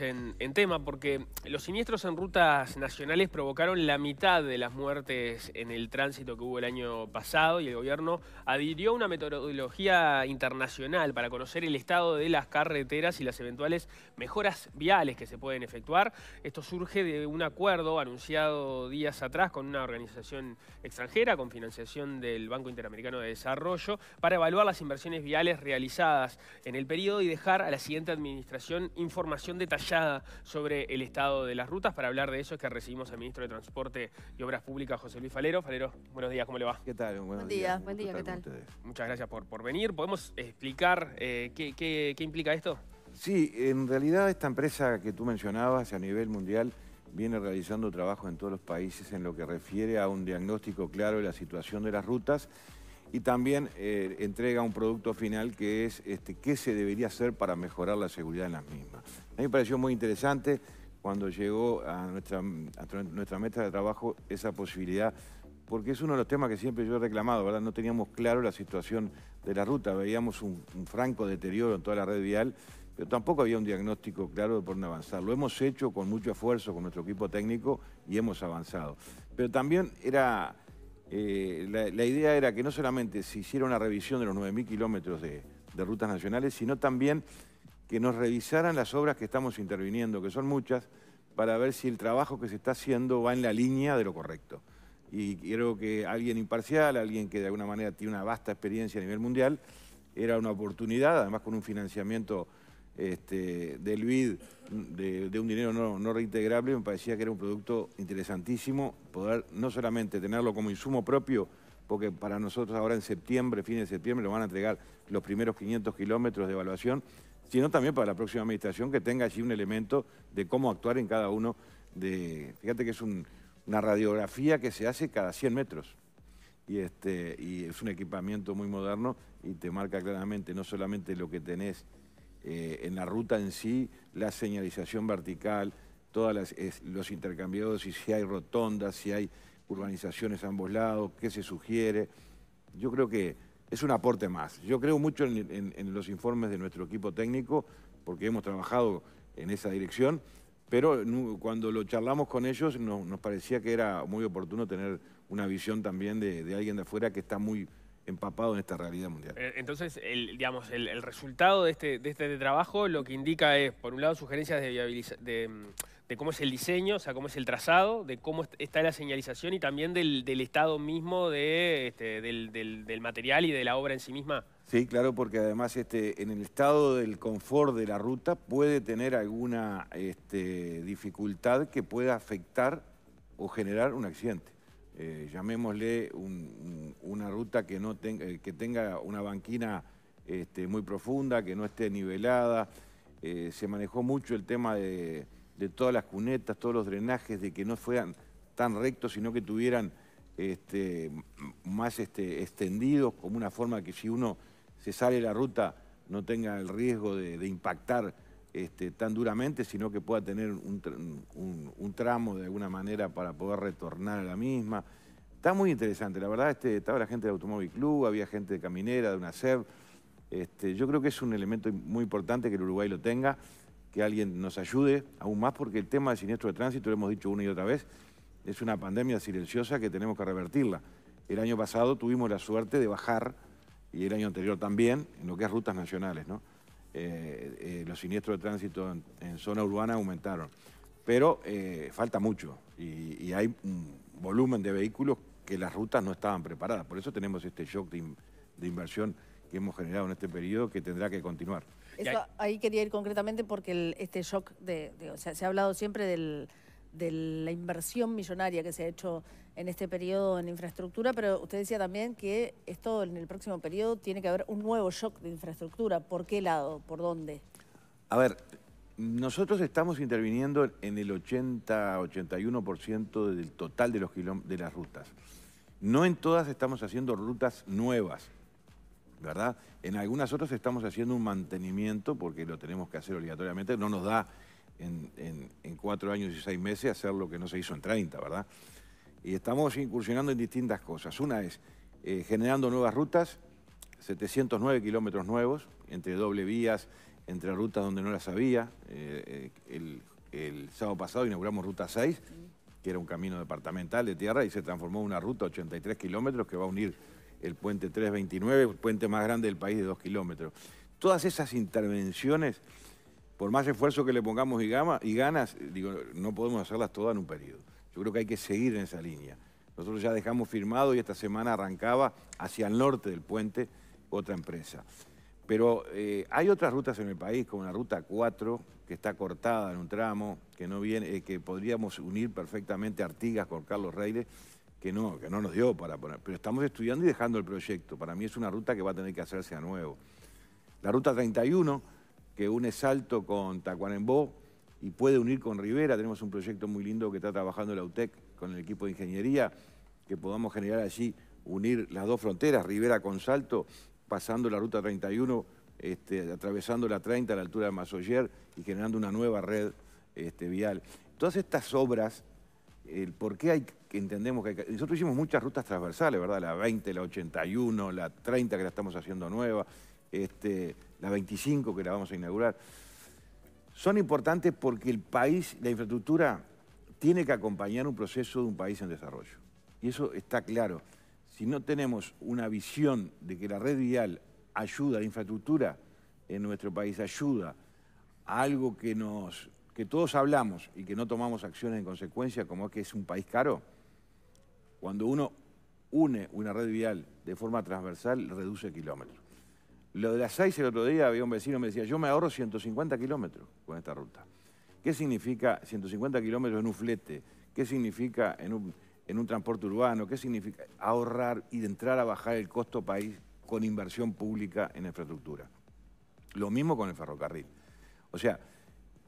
en, tema porque los siniestros en rutas nacionales provocaron la mitad de las muertes en el tránsito que hubo el año pasado y el gobierno adhirió una metodología internacional para conocer el estado de las carreteras y las eventuales mejoras viales que se pueden efectuar. Esto surge de un acuerdo anunciado días atrás con una organización extranjera con financiación del Banco Interamericano de Desarrollo para evaluar las inversiones viales realizadas en el periodo y dejar a la siguiente administración información de detallada sobre el estado de las rutas. Para hablar de eso es que recibimos al ministro de Transporte y Obras Públicas, José Luis Falero. Falero, buenos días, ¿cómo le va? ¿Qué tal? Buenos días. buen día, ¿qué tal? Muchas gracias por, por venir. ¿Podemos explicar eh, qué, qué implica esto? Sí, en realidad esta empresa que tú mencionabas a nivel mundial viene realizando trabajo en todos los países en lo que refiere a un diagnóstico claro de la situación de las rutas y también eh, entrega un producto final que es este, qué se debería hacer para mejorar la seguridad en las mismas. A mí me pareció muy interesante cuando llegó a nuestra, nuestra meta de trabajo esa posibilidad, porque es uno de los temas que siempre yo he reclamado, ¿verdad? No teníamos claro la situación de la ruta, veíamos un, un franco deterioro en toda la red vial, pero tampoco había un diagnóstico claro de por dónde avanzar. Lo hemos hecho con mucho esfuerzo con nuestro equipo técnico y hemos avanzado. Pero también era eh, la, idea era que no solamente se hiciera una revisión de los 9.000 kilómetros de, rutas nacionales, sino también que nos revisaran las obras que estamos interviniendo, que son muchas, para ver si el trabajo que se está haciendo va en la línea de lo correcto. Y creo que alguien imparcial, alguien que de alguna manera tiene una vasta experiencia a nivel mundial, era una oportunidad, además con un financiamiento este, del BID de, un dinero no, reintegrable, me parecía que era un producto interesantísimo poder no solamente tenerlo como insumo propio, porque para nosotros ahora en septiembre, fin de septiembre, lo van a entregar los primeros 500 kilómetros de evaluación, sino también para la próxima administración que tenga allí un elemento de cómo actuar en cada uno de... Fíjate que es una radiografía que se hace cada 100 metros y, este, y es un equipamiento muy moderno y te marca claramente no solamente lo que tenés eh, en la ruta en sí, la señalización vertical, todos los intercambiados, y si hay rotondas, si hay urbanizaciones a ambos lados, qué se sugiere. Yo creo que es un aporte más. Yo creo mucho en, los informes de nuestro equipo técnico, porque hemos trabajado en esa dirección, pero cuando lo charlamos con ellos nos parecía que era muy oportuno tener una visión también de, de alguien de afuera que está muy empapado en esta realidad mundial. Eh, entonces, el, digamos, el, resultado de este, de este trabajo lo que indica es, por un lado, sugerencias de, de, mm, de, cómo es el diseño, o sea, cómo es el trazado, de cómo está la señalización y también del, estado mismo de, este, del, del, material y de la obra en sí misma. Sí, claro, porque además este, en el estado del confort de la ruta puede tener alguna este, dificultad que pueda afectar o generar un accidente. Eh, llamémosle, una ruta que, eh, que tenga una banquina este, muy profunda, que no esté nivelada. Eh, se manejó mucho el tema de, todas las cunetas, todos los drenajes, de que no fueran tan rectos, sino que tuvieran este, más este, extendidos, como una forma que si uno se sale la ruta no tenga el riesgo de impactar este, tan duramente, sino que pueda tener un, tramo de alguna manera para poder retornar a la misma. Está muy interesante, la verdad, este, estaba la gente del Automóvil Club, había gente de Caminera, de una SEB. Este, yo creo que es un elemento muy importante que el Uruguay lo tenga, que alguien nos ayude aún más, porque el tema del siniestro de tránsito, lo hemos dicho una y otra vez, es una pandemia silenciosa que tenemos que revertirla. El año pasado tuvimos la suerte de bajar, y el año anterior también, en lo que es rutas nacionales, ¿no? Eh, eh, los siniestros de tránsito en, zona urbana aumentaron. Pero eh, falta mucho y, hay un volumen de vehículos que las rutas no estaban preparadas. Por eso tenemos este shock de, inversión que hemos generado en este periodo que tendrá que continuar. ahí quería ir concretamente porque este shock, se ha hablado siempre del de la inversión millonaria que se ha hecho en este periodo en infraestructura, pero usted decía también que esto en el próximo periodo tiene que haber un nuevo shock de infraestructura. ¿Por qué lado? ¿Por dónde? A ver, nosotros estamos interviniendo en el 80-81% del total de, los de las rutas. No en todas estamos haciendo rutas nuevas, ¿verdad? En algunas otras estamos haciendo un mantenimiento porque lo tenemos que hacer obligatoriamente, no nos da en, cuatro años y seis meses hacer lo que no se hizo en 30, ¿verdad? Y estamos incursionando en distintas cosas. Una es eh, generando nuevas rutas, 709 kilómetros nuevos, entre doble vías, entre rutas donde no las había. Eh, eh, el, sábado pasado inauguramos Ruta 6, que era un camino departamental de tierra, y se transformó en una ruta 83 kilómetros que va a unir el puente 329, el puente más grande del país de 2 kilómetros. Todas esas intervenciones por más esfuerzo que le pongamos y, ganas, eh, no podemos hacerlas todas en un periodo. Yo creo que hay que seguir en esa línea. Nosotros ya dejamos firmado y esta semana arrancaba hacia el norte del puente otra empresa. Pero eh, hay otras rutas en el país, como la ruta 4, que está cortada en un tramo, que no viene, eh, que podríamos unir perfectamente Artigas con Carlos Reyes, que no, que no nos dio para poner. Pero estamos estudiando y dejando el proyecto. Para mí es una ruta que va a tener que hacerse a nuevo. La ruta 31 que une Salto con Tacuarembó y puede unir con Rivera. Tenemos un proyecto muy lindo que está trabajando la UTEC con el equipo de ingeniería, que podamos generar allí, unir las dos fronteras, Rivera con Salto, pasando la ruta 31, este, atravesando la 30 a la altura de Masoyer y generando una nueva red este, vial. Todas estas obras, el por qué hay entendemos que, hay que nosotros hicimos muchas rutas transversales, ¿verdad? La 20, la 81, la 30 que la estamos haciendo nueva, este, la 25 que la vamos a inaugurar, son importantes porque el país, la infraestructura, tiene que acompañar un proceso de un país en desarrollo. Y eso está claro. Si no tenemos una visión de que la red vial ayuda a la infraestructura en nuestro país, ayuda a algo que, nos, que todos hablamos y que no tomamos acciones en consecuencia, como es que es un país caro, cuando uno une una red vial de forma transversal, reduce kilómetros. Lo de las 6 el otro día había un vecino que me decía, yo me ahorro 150 kilómetros con esta ruta. ¿Qué significa 150 kilómetros en un flete? ¿Qué significa en un, transporte urbano? ¿Qué significa ahorrar y entrar a bajar el costo país con inversión pública en infraestructura? Lo mismo con el ferrocarril. O sea,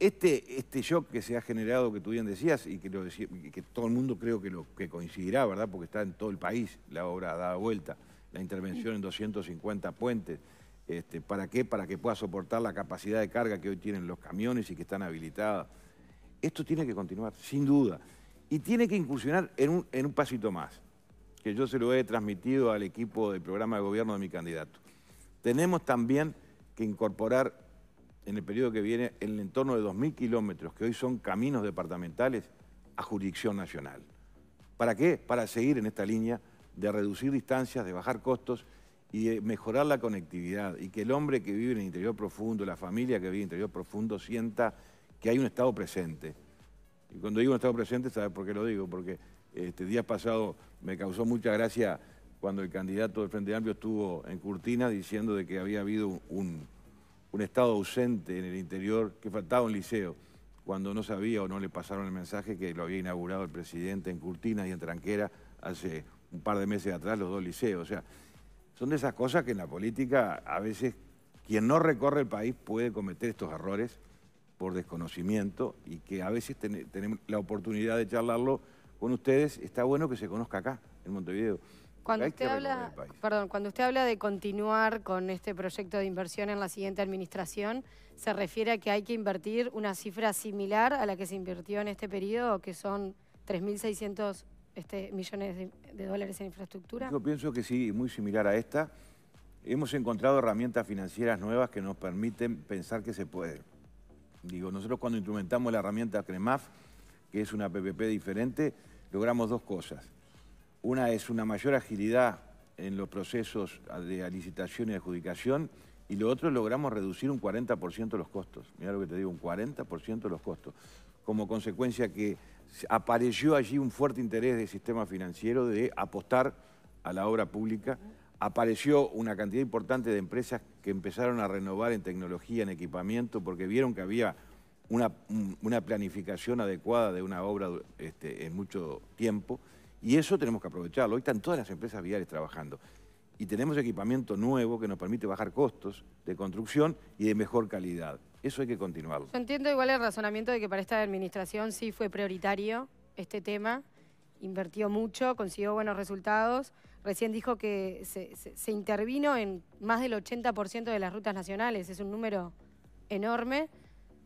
este, este shock que se ha generado, que tú bien decías, y que, todo el mundo creo que, que coincidirá, ¿verdad? Porque está en todo el país la obra dada vuelta, la intervención en 250 puentes, este, ¿Para qué? Para que pueda soportar la capacidad de carga que hoy tienen los camiones y que están habilitadas Esto tiene que continuar, sin duda. Y tiene que incursionar en un, en un pasito más, que yo se lo he transmitido al equipo del programa de gobierno de mi candidato. Tenemos también que incorporar en el periodo que viene el entorno de 2.000 kilómetros, que hoy son caminos departamentales, a jurisdicción nacional. ¿Para qué? Para seguir en esta línea de reducir distancias, de bajar costos y mejorar la conectividad y que el hombre que vive en el interior profundo, la familia que vive en el interior profundo sienta que hay un Estado presente. Y cuando digo un Estado presente, ¿sabes por qué lo digo? Porque este día pasado me causó mucha gracia cuando el candidato del Frente Amplio estuvo en Curtina diciendo de que había habido un, un Estado ausente en el interior, que faltaba un liceo, cuando no sabía o no le pasaron el mensaje que lo había inaugurado el presidente en Curtina y en Tranquera hace un par de meses atrás los dos liceos. O sea, son de esas cosas que en la política a veces quien no recorre el país puede cometer estos errores por desconocimiento y que a veces tenemos la oportunidad de charlarlo con ustedes. Está bueno que se conozca acá, en Montevideo. Cuando usted, habla, perdón, cuando usted habla de continuar con este proyecto de inversión en la siguiente administración, ¿se refiere a que hay que invertir una cifra similar a la que se invirtió en este periodo, que son 3.600 este, millones de, dólares en infraestructura? Yo pienso que sí, muy similar a esta. Hemos encontrado herramientas financieras nuevas que nos permiten pensar que se puede. Digo, nosotros cuando instrumentamos la herramienta CREMAF, que es una PPP diferente, logramos dos cosas. Una es una mayor agilidad en los procesos de licitación y adjudicación y lo otro logramos reducir un 40% los costos. Mira lo que te digo, un 40% los costos. Como consecuencia que apareció allí un fuerte interés del sistema financiero de apostar a la obra pública, apareció una cantidad importante de empresas que empezaron a renovar en tecnología, en equipamiento, porque vieron que había una, planificación adecuada de una obra este, en mucho tiempo, y eso tenemos que aprovecharlo. Hoy están todas las empresas viales trabajando y tenemos equipamiento nuevo que nos permite bajar costos de construcción y de mejor calidad. Eso hay que continuarlo. entiendo igual el razonamiento de que para esta administración sí fue prioritario este tema, invirtió mucho, consiguió buenos resultados. Recién dijo que se, intervino en más del 80% de las rutas nacionales, es un número enorme.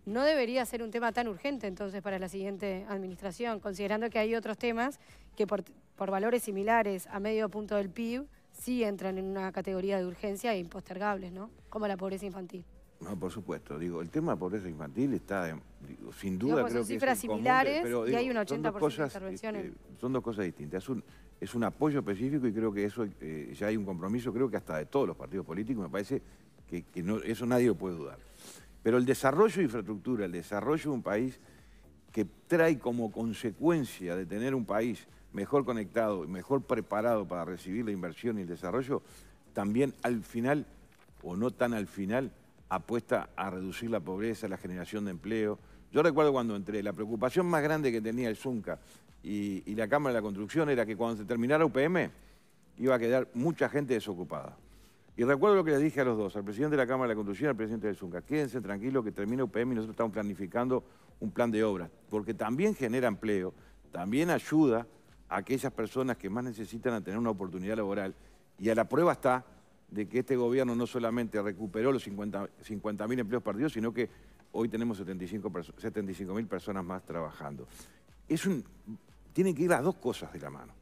No debería ser un tema tan urgente entonces para la siguiente administración, considerando que hay otros temas que por valores similares a medio punto del PIB sí entran en una categoría de urgencia e impostergables, ¿no? Como la pobreza infantil. No, por supuesto. Digo, el tema de pobreza infantil está, sin duda, creo son cifras similares y hay un 80% de intervenciones. Este, son dos cosas distintas. Es un, apoyo específico y creo que eso eh, ya hay un compromiso, creo que hasta de todos los partidos políticos, me parece que, no, eso nadie lo puede dudar. Pero el desarrollo de infraestructura, el desarrollo de un país que trae como consecuencia de tener un país mejor conectado y mejor preparado para recibir la inversión y el desarrollo, también al final, o no tan al final, apuesta a reducir la pobreza, la generación de empleo. Yo recuerdo cuando entré, la preocupación más grande que tenía el Zunca y, la Cámara de la Construcción era que cuando se terminara UPM iba a quedar mucha gente desocupada. Y recuerdo lo que les dije a los dos, al presidente de la Cámara de la Construcción y al presidente del Zunca. Quédense tranquilos que termina UPM y nosotros estamos planificando un plan de obras, porque también genera empleo, también ayuda a aquellas personas que más necesitan tener una oportunidad laboral. Y a la prueba está de que este gobierno no solamente recuperó los 50.000 empleos perdidos, sino que hoy tenemos 75.000 personas más trabajando. Es un, tienen que ir las dos cosas de la mano.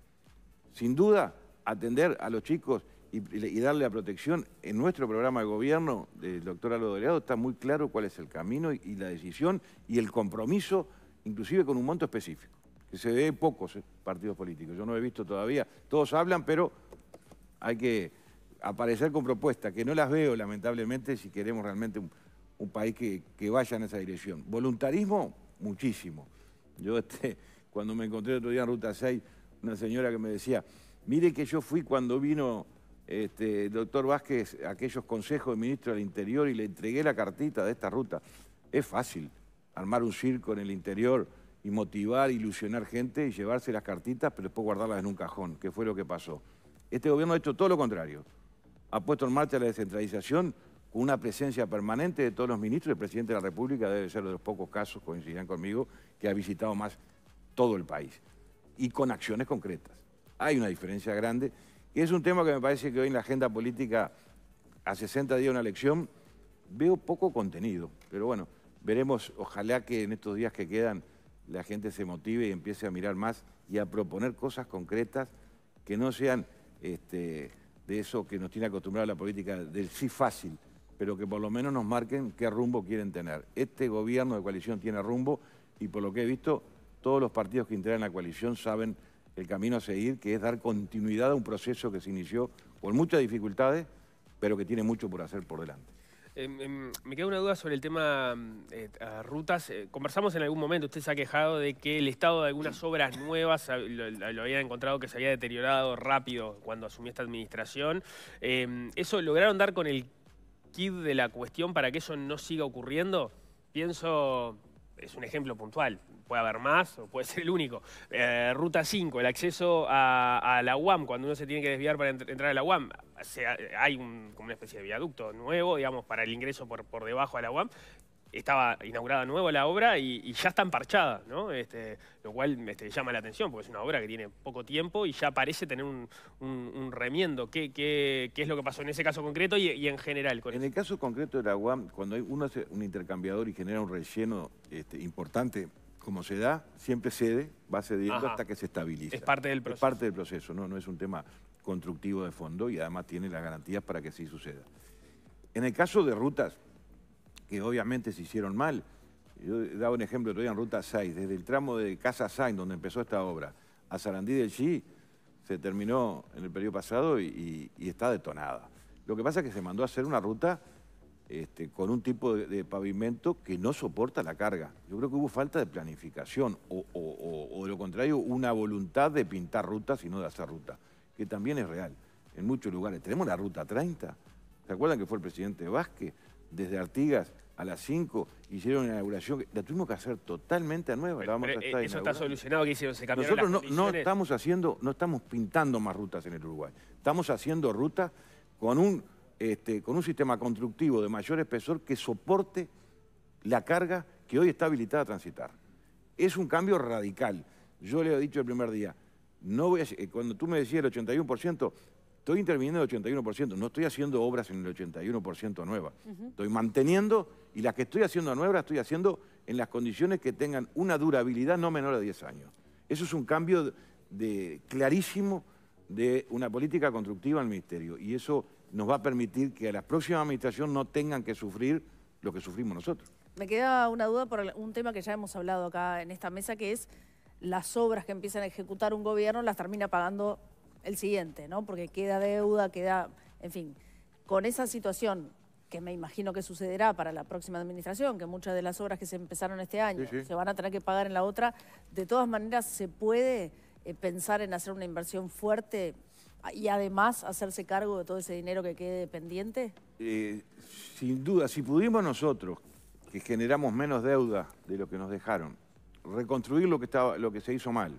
Sin duda, atender a los chicos y, darle la protección. En nuestro programa de gobierno del doctor Aldo Doreado está muy claro cuál es el camino y la decisión y el compromiso, inclusive con un monto específico se ve pocos eh, partidos políticos. Yo no he visto todavía. Todos hablan, pero hay que aparecer con propuestas, que no las veo, lamentablemente, si queremos realmente un, país que, que, vaya en esa dirección. Voluntarismo, muchísimo. Yo este, cuando me encontré otro día en Ruta 6, una señora que me decía, mire que yo fui cuando vino este, el doctor Vázquez a aquellos consejos de ministro del Interior y le entregué la cartita de esta ruta. Es fácil armar un circo en el interior y motivar, ilusionar gente y llevarse las cartitas, pero después guardarlas en un cajón, que fue lo que pasó. Este gobierno ha hecho todo lo contrario. Ha puesto en marcha la descentralización con una presencia permanente de todos los ministros. El presidente de la República debe ser de los pocos casos, coincidirán conmigo, que ha visitado más todo el país. Y con acciones concretas. Hay una diferencia grande. Y es un tema que me parece que hoy en la agenda política, a 60 días de una elección, veo poco contenido. Pero bueno, veremos, ojalá que en estos días que quedan la gente se motive y empiece a mirar más y a proponer cosas concretas que no sean este, de eso que nos tiene acostumbrada la política del sí fácil, pero que por lo menos nos marquen qué rumbo quieren tener. Este gobierno de coalición tiene rumbo y por lo que he visto, todos los partidos que integran la coalición saben el camino a seguir, que es dar continuidad a un proceso que se inició con muchas dificultades, pero que tiene mucho por hacer por delante. Em, em, me queda una duda sobre el tema mm, eh, rutas. Eh, conversamos en algún momento, usted se ha quejado de que el estado de algunas obras nuevas lo, lo había encontrado que se había deteriorado rápido cuando asumió esta administración. Em, ¿Eso lograron dar con el kit de la cuestión para que eso no siga ocurriendo? Pienso, es un ejemplo puntual, puede haber más o puede ser el único. Eh, ruta 5, el acceso a, la UAM, cuando uno se tiene que desviar para entrar a la UAM, hay como una especie de viaducto nuevo, digamos, para el ingreso por, por debajo a la UAM. Estaba inaugurada nueva la obra y, ya está emparchada, ¿no? Este, lo cual este, llama la atención porque es una obra que tiene poco tiempo y ya parece tener un, remiendo. ¿Qué, ¿Qué, es lo que pasó en ese caso concreto y, en general? en el caso concreto de la UAM, cuando uno hace un intercambiador y genera un relleno este, importante, como se da, siempre cede, va cediendo hasta que se estabiliza. Es parte del proceso. parte del proceso, no, no es un tema constructivo de fondo y además tiene las garantías para que así suceda. En el caso de rutas que obviamente se hicieron mal, yo dado un ejemplo todavía en Ruta 6, desde el tramo de Casa Sain, donde empezó esta obra, a Sarandí del Chi, se terminó en el periodo pasado y está detonada. Lo que pasa es que se mandó a hacer una ruta este, con un tipo de, pavimento que no soporta la carga. Yo creo que hubo falta de planificación o, de lo contrario, una voluntad de pintar rutas y no de hacer ruta, que también es real. En muchos lugares tenemos la ruta 30. ¿Se acuerdan que fue el presidente Vázquez? Desde Artigas a las 5 hicieron una inauguración que la tuvimos que hacer totalmente a nueva. Eh, eso está solucionado que hicieron, se cambiaron Nosotros no, no estamos haciendo, no estamos pintando más rutas en el Uruguay. Estamos haciendo rutas con un este, con un sistema constructivo de mayor espesor que soporte la carga que hoy está habilitada a transitar. Es un cambio radical. Yo le he dicho el primer día, no voy eh, cuando tú me decías el 81%, estoy interviniendo el 81%, no estoy haciendo obras en el 81% nueva. Estoy manteniendo, y las que estoy haciendo nuevas, estoy haciendo en las condiciones que tengan una durabilidad no menor a 10 años. Eso es un cambio de clarísimo de una política constructiva al Ministerio. Y eso nos va a permitir que a la próxima administración no tengan que sufrir lo que sufrimos nosotros. Me queda una duda por un tema que ya hemos hablado acá en esta mesa, que es las obras que empiezan a ejecutar un gobierno las termina pagando el siguiente, ¿no? Porque queda deuda, queda... En fin, con esa situación que me imagino que sucederá para la próxima administración, que muchas de las obras que se empezaron este año se van a tener que pagar en la otra, de todas maneras se puede eh, pensar en hacer una inversión fuerte y además hacerse cargo de todo ese dinero que quede pendiente? Eh, sin duda, si pudimos nosotros, que generamos menos deuda de lo que nos dejaron, reconstruir lo que, estaba, lo que se hizo mal,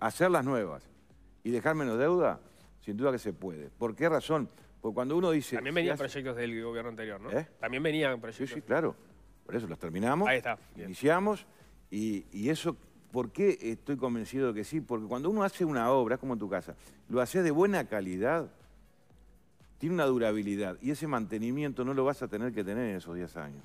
hacer las nuevas y dejar menos deuda, sin duda que se puede. ¿Por qué razón? Porque cuando uno dice... También venían proyectos del gobierno anterior, ¿no? ¿Eh? También venían proyectos. Sí, sí, claro. Por eso los terminamos, Ahí está. iniciamos y eso ¿Por qué estoy convencido de que sí? Porque cuando uno hace una obra, como en tu casa, lo haces de buena calidad, tiene una durabilidad y ese mantenimiento no lo vas a tener que tener en esos 10 años.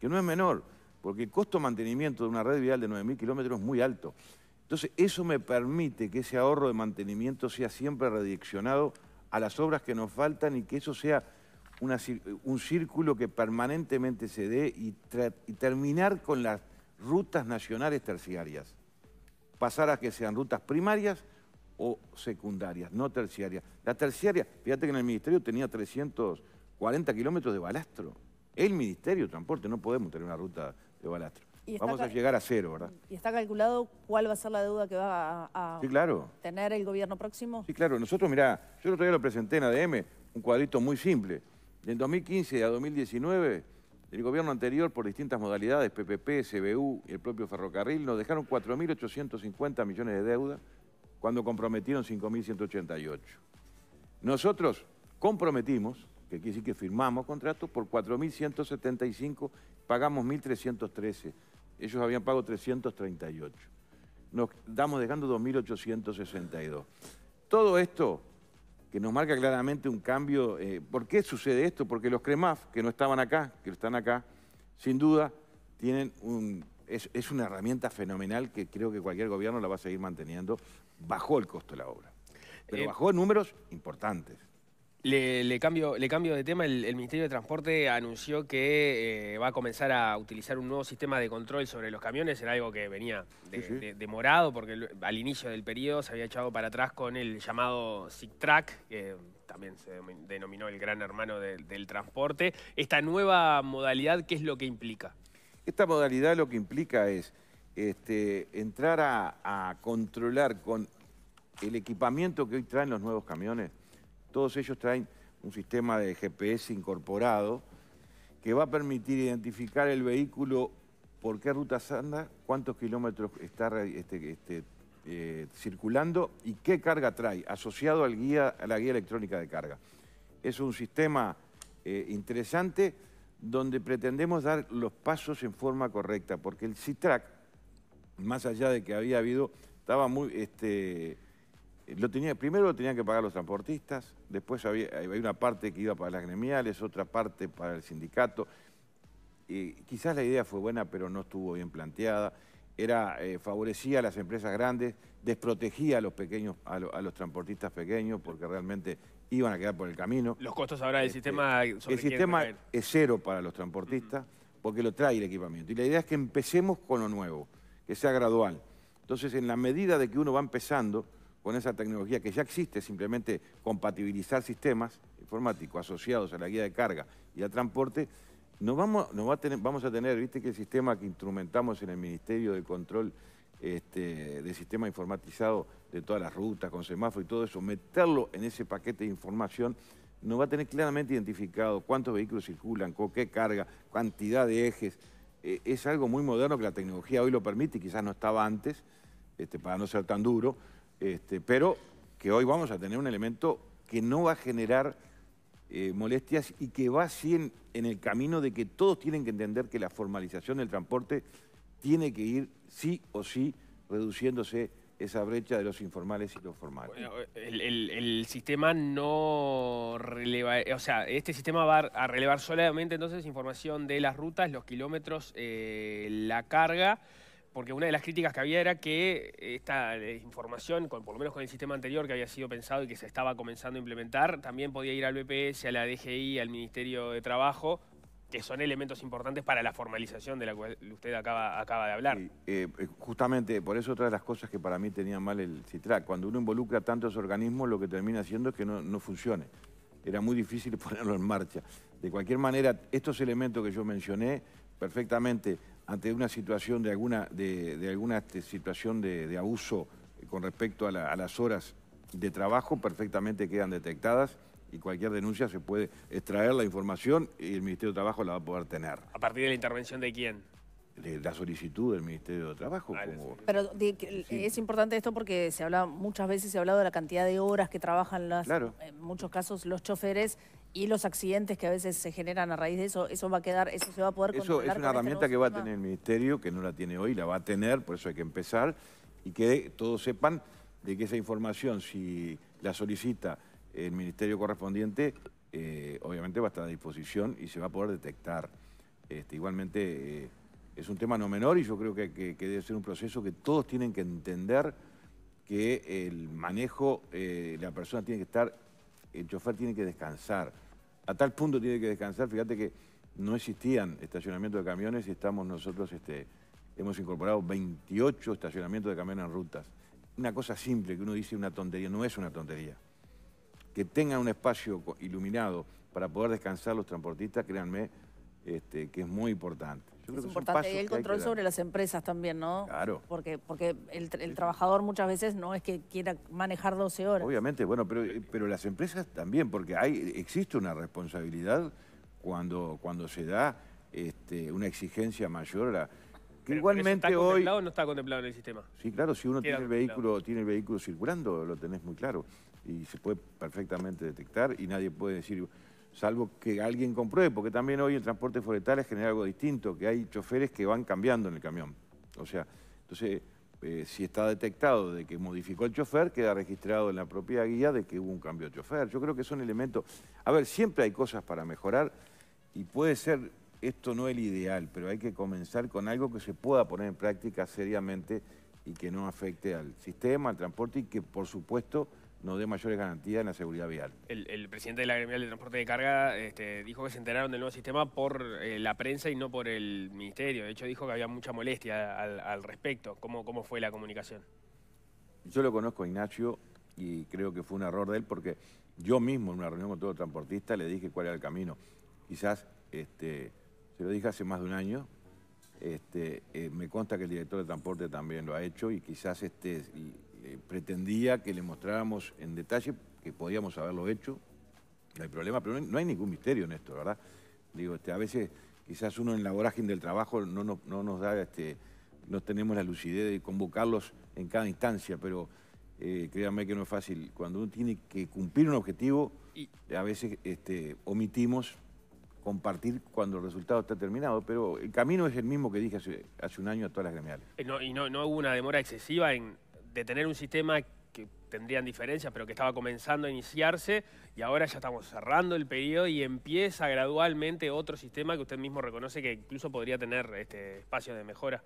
Que no es menor, porque el costo de mantenimiento de una red vial de 9.000 kilómetros es muy alto. Entonces, eso me permite que ese ahorro de mantenimiento sea siempre redireccionado a las obras que nos faltan y que eso sea un círculo que permanentemente se dé y terminar con las rutas nacionales terciarias pasar a que sean rutas primarias o secundarias, no terciarias. La terciaria, fíjate que en el Ministerio tenía 340 kilómetros de balastro. El Ministerio de Transporte, no podemos tener una ruta de balastro. Vamos a llegar a cero, ¿verdad? ¿Y está calculado cuál va a ser la deuda que va a, tener el gobierno próximo? Sí, claro. Nosotros, mirá, yo el otro lo presenté en ADM, un cuadrito muy simple. Del 2015 a 2019 el gobierno anterior por distintas modalidades, PPP, CBU y el propio ferrocarril, nos dejaron 4.850 millones de deuda cuando comprometieron 5.188. Nosotros comprometimos, que quiere decir que firmamos contratos, por 4.175 pagamos 1.313. Ellos habían pagado 338. Nos damos dejando 2.862. Todo esto que nos marca claramente un cambio. Eh, ¿Por qué sucede esto? Porque los CREMAF, que no estaban acá, que están acá, sin duda, tienen un, es, una herramienta fenomenal que creo que cualquier gobierno la va a seguir manteniendo. bajo el costo de la obra, pero eh, bajo números importantes. Le, cambio, de tema. El, Ministerio de Transporte anunció que eh, va a comenzar a utilizar un nuevo sistema de control sobre los camiones. Era algo que venía demorado porque al inicio del periodo se había echado para atrás con el llamado SICTRAC, que también se denominó el gran hermano del transporte. Esta nueva modalidad, ¿qué es lo que implica? Esta modalidad lo que implica es este, entrar a controlar con el equipamiento que hoy traen los nuevos camiones todos ellos traen un sistema de GPS incorporado que va a permitir identificar el vehículo por qué rutas anda, cuántos kilómetros está este, este, eh, circulando y qué carga trae, asociado al guía, a la guía electrónica de carga. Es un sistema eh, interesante donde pretendemos dar los pasos en forma correcta, porque el CITRAC, más allá de que había habido, estaba muy... Este, tenía, primero lo tenían que pagar los transportistas, después había, una parte que iba para las gremiales, otra parte para el sindicato. quizás la idea fue buena, pero no estuvo bien planteada. Era, eh, favorecía a las empresas grandes, desprotegía a los pequeños, a, los transportistas pequeños, porque realmente iban a quedar por el camino. Los costos ahora del este, sistema... Sobre el sistema es cero para los transportistas, porque lo trae el equipamiento. Y la idea es que empecemos con lo nuevo, que sea gradual. Entonces, en la medida de que uno va empezando con esa tecnología que ya existe, simplemente compatibilizar sistemas informáticos asociados a la guía de carga y a transporte, nos vamos, nos va a tener, vamos a tener, viste que el sistema que instrumentamos en el Ministerio de Control este, de Sistema Informatizado de todas las rutas, con semáforo y todo eso, meterlo en ese paquete de información, nos va a tener claramente identificado cuántos vehículos circulan, con qué carga, cantidad de ejes. Eh, es algo muy moderno que la tecnología hoy lo permite, quizás no estaba antes, este, para no ser tan duro, este, pero que hoy vamos a tener un elemento que no va a generar eh, molestias y que va así en, el camino de que todos tienen que entender que la formalización del transporte tiene que ir sí o sí reduciéndose esa brecha de los informales y los formales. Bueno, el, sistema no releva, eh, o sea, este sistema va a relevar solamente entonces información de las rutas, los kilómetros, eh, la carga porque una de las críticas que había era que esta eh, información, por lo menos con el sistema anterior que había sido pensado y que se estaba comenzando a implementar, también podía ir al BPS, a la DGI, al Ministerio de Trabajo, que son elementos importantes para la formalización de la cual usted acaba, de hablar. Eh, eh, justamente, por eso otra de las cosas que para mí tenía mal el CITRAC, cuando uno involucra tantos organismos, lo que termina haciendo es que no funcione. Era muy difícil ponerlo en marcha. De cualquier manera, estos elementos que yo mencioné perfectamente ante una situación de alguna, de, alguna este, situación de, abuso con respecto a, las horas de trabajo perfectamente quedan detectadas y cualquier denuncia se puede extraer la información y el Ministerio de Trabajo la va a poder tener. ¿A partir de la intervención de quién? De la solicitud del Ministerio de Trabajo. Ah, Pero es importante esto porque se habla, muchas veces se ha hablado de la cantidad de horas que trabajan las, en muchos casos los choferes y los accidentes que a veces se generan a raíz de eso, eso va a quedar, eso se va a poder Eso es una este herramienta que va a tener el Ministerio, que no la tiene hoy, la va a tener, por eso hay que empezar, y que todos sepan de que esa información, si la solicita el Ministerio correspondiente, eh, obviamente va a estar a disposición y se va a poder detectar. Este, igualmente, eh, es un tema no menor y yo creo que, debe ser un proceso que todos tienen que entender que el manejo, eh, la persona tiene que estar el chofer tiene que descansar. A tal punto tiene que descansar, fíjate que no existían estacionamientos de camiones y estamos nosotros, este, hemos incorporado 28 estacionamientos de camiones en rutas. Una cosa simple que uno dice una tontería, no es una tontería. Que tengan un espacio iluminado para poder descansar los transportistas, créanme, este, que es muy importante. es importante. y el control sobre las empresas también, ¿no? Claro. Porque, porque el, trabajador muchas veces no es que quiera manejar 12 horas. Obviamente, bueno, eh, pero, las empresas también, porque hay, existe una responsabilidad cuando, cuando se da este, una exigencia mayor a... Que igualmente está contemplado o no está contemplado en el sistema? Sí, claro, si uno tiene el, vehículo, tiene el vehículo circulando, lo tenés muy claro. Y se puede perfectamente detectar y nadie puede decir salvo que alguien compruebe, porque también hoy el transporte forestal es generar algo distinto, que hay choferes que van cambiando en el camión. O sea, entonces, eh, si está detectado de que modificó el chofer, queda registrado en la propia guía de que hubo un cambio de chofer. Yo creo que son elementos... A ver, siempre hay cosas para mejorar y puede ser, esto no el ideal, pero hay que comenzar con algo que se pueda poner en práctica seriamente y que no afecte al sistema, al transporte y que, por supuesto, nos dé mayores garantías en la seguridad vial. El, presidente de la gremial de transporte de carga este, dijo que se enteraron del nuevo sistema por eh, la prensa y no por el ministerio. De hecho, dijo que había mucha molestia al, respecto. ¿Cómo, ¿Cómo fue la comunicación? Yo lo conozco a Ignacio y creo que fue un error de él porque yo mismo en una reunión con todo transportista le dije cuál era el camino. Quizás este, se lo dije hace más de un año. Este, eh, me consta que el director de transporte también lo ha hecho y quizás este, pretendía que le mostráramos en detalle que podíamos haberlo hecho, no hay problema, pero no hay ningún misterio en esto, ¿verdad? Digo, este, a veces quizás uno en la vorágine del trabajo no, no, no nos da, este, no tenemos la lucidez de convocarlos en cada instancia, pero eh, créanme que no es fácil. Cuando uno tiene que cumplir un objetivo, y... a veces este, omitimos compartir cuando el resultado está terminado, pero el camino es el mismo que dije hace, un año a todas las gremiales. Eh, ¿Y no hubo una demora excesiva en, de tener un sistema que tendrían diferencias, pero que estaba comenzando a iniciarse y ahora ya estamos cerrando el periodo y empieza gradualmente otro sistema que usted mismo reconoce que incluso podría tener este, espacio de mejora.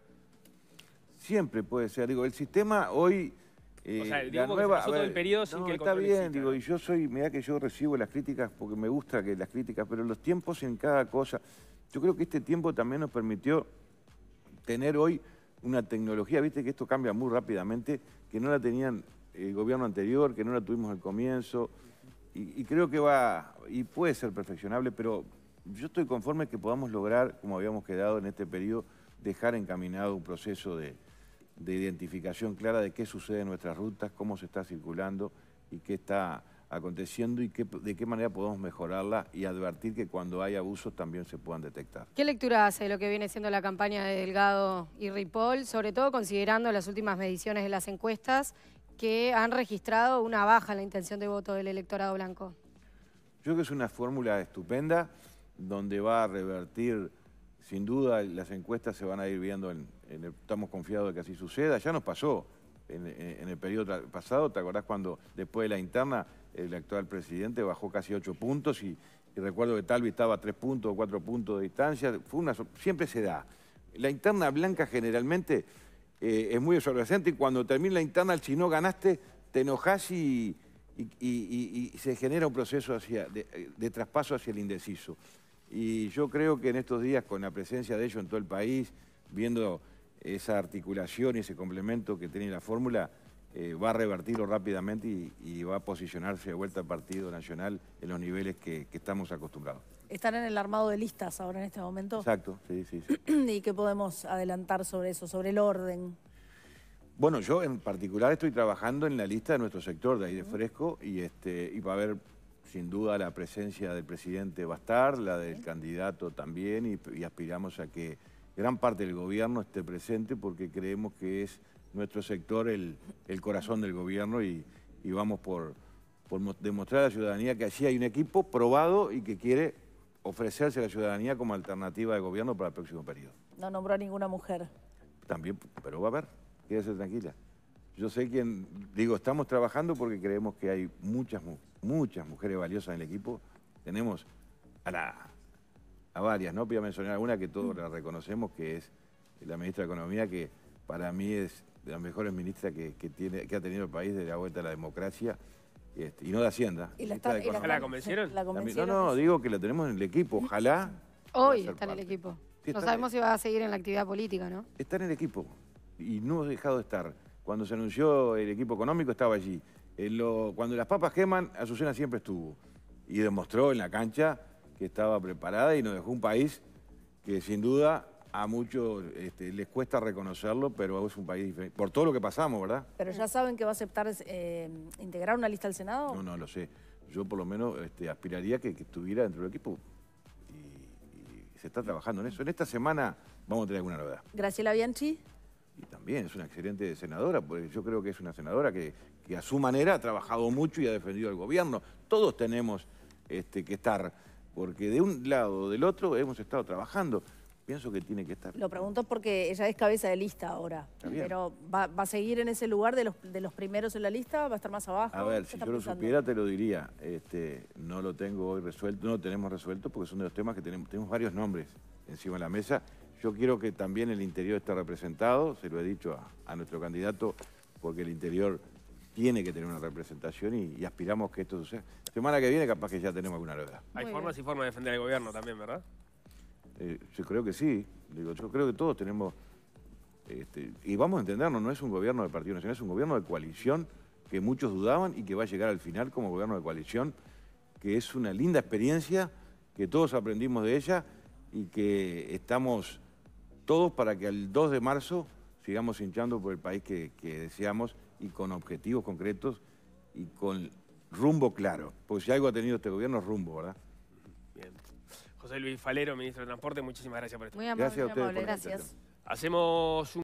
Siempre puede ser, digo, el sistema hoy... Eh, o sea, la el periodo sin que está bien, digo, y yo soy, mira que yo recibo las críticas porque me gusta que las críticas, pero los tiempos en cada cosa, yo creo que este tiempo también nos permitió tener hoy una tecnología, viste que esto cambia muy rápidamente, que no la tenían el gobierno anterior, que no la tuvimos al comienzo, y, creo que va, y puede ser perfeccionable, pero yo estoy conforme que podamos lograr, como habíamos quedado en este periodo, dejar encaminado un proceso de, de identificación clara de qué sucede en nuestras rutas, cómo se está circulando y qué está aconteciendo y de qué manera podemos mejorarla y advertir que cuando hay abusos también se puedan detectar. ¿Qué lectura hace de lo que viene siendo la campaña de Delgado y Ripoll, sobre todo considerando las últimas mediciones de las encuestas que han registrado una baja en la intención de voto del electorado blanco? Yo creo que es una fórmula estupenda donde va a revertir, sin duda las encuestas se van a ir viendo, estamos confiados de que así suceda, ya nos pasó, en, el periodo pasado, ¿te acordás cuando después de la interna el actual presidente bajó casi ocho puntos y, recuerdo que Talvi estaba a tres puntos o cuatro puntos de distancia? Fue una, siempre se da. La interna blanca generalmente eh, es muy sorprendente y cuando termina la interna, si no ganaste, te enojas y, se genera un proceso hacia, de, de traspaso hacia el indeciso. Y yo creo que en estos días, con la presencia de ellos en todo el país, viendo esa articulación y ese complemento que tiene la fórmula eh, va a revertirlo rápidamente y, va a posicionarse de vuelta al partido nacional en los niveles que, estamos acostumbrados. Están en el armado de listas ahora en este momento. Exacto, sí, sí, ¿Y qué podemos adelantar sobre eso, sobre el orden? Bueno, yo en particular estoy trabajando en la lista de nuestro sector de aire fresco y, este, y va a haber sin duda la presencia del presidente va a estar, la del candidato también y aspiramos a que gran parte del gobierno esté presente porque creemos que es nuestro sector el, corazón del gobierno y, vamos por, demostrar a la ciudadanía que allí hay un equipo probado y que quiere ofrecerse a la ciudadanía como alternativa de gobierno para el próximo periodo. No nombró a ninguna mujer. También, pero va a haber, quédese tranquila. Yo sé quién, digo, estamos trabajando porque creemos que hay muchas, muchas mujeres valiosas en el equipo. Tenemos a la a varias, ¿no? Voy a mencionar una que todos mm. la reconocemos, que es la ministra de Economía, que para mí es de las mejores ministras que, tiene, que ha tenido el país desde la vuelta a la democracia. Este, y no de Hacienda. ¿Y la, convencieron? No, no, digo que la tenemos en el equipo, ojalá. Hoy está en el equipo. no sabemos si va a seguir en la actividad política, ¿no? Está en el equipo y no ha dejado de estar. Cuando se anunció el equipo económico estaba allí. Eh, cuando las papas queman, Azucena siempre estuvo. Y demostró en la cancha estaba preparada y nos dejó un país que sin duda a muchos este, les cuesta reconocerlo, pero es un país diferente. Por todo lo que pasamos, ¿verdad? Pero ya saben que va a aceptar eh, integrar una lista al Senado. No, no, lo sé. Yo por lo menos este, aspiraría que, estuviera dentro del equipo y, se está trabajando en eso. En esta semana vamos a tener alguna novedad. Graciela Bianchi. Y también es una excelente senadora, porque yo creo que es una senadora que, a su manera ha trabajado mucho y ha defendido al gobierno. Todos tenemos este, que estar porque de un lado o del otro hemos estado trabajando. Pienso que tiene que estar. Lo pregunto porque ella es cabeza de lista ahora. Pero ¿va, a seguir en ese lugar de los, de los primeros en la lista? ¿Va a estar más abajo? A ver, si yo lo supiera te lo diría. Este, no lo tengo hoy resuelto, no lo tenemos resuelto porque son de los temas que tenemos. Tenemos varios nombres encima de la mesa. Yo quiero que también el interior esté representado, se lo he dicho a, a nuestro candidato, porque el interior tiene que tener una representación y, aspiramos que esto suceda. Semana que viene capaz que ya tenemos alguna novedad. Hay formas y formas de defender al gobierno también, ¿verdad? Eh, yo creo que sí. Digo, yo creo que todos tenemos... Este, y vamos a entendernos, no es un gobierno de Partido Nacional, es un gobierno de coalición que muchos dudaban y que va a llegar al final como gobierno de coalición, que es una linda experiencia, que todos aprendimos de ella y que estamos todos para que el 2 de marzo sigamos hinchando por el país que deseamos y con objetivos concretos y con rumbo claro. Porque si algo ha tenido este gobierno es rumbo, ¿verdad? Bien. José Luis Falero, ministro de Transporte, muchísimas gracias por esto. Muy amable, gracias a ustedes. gracias. Hacemos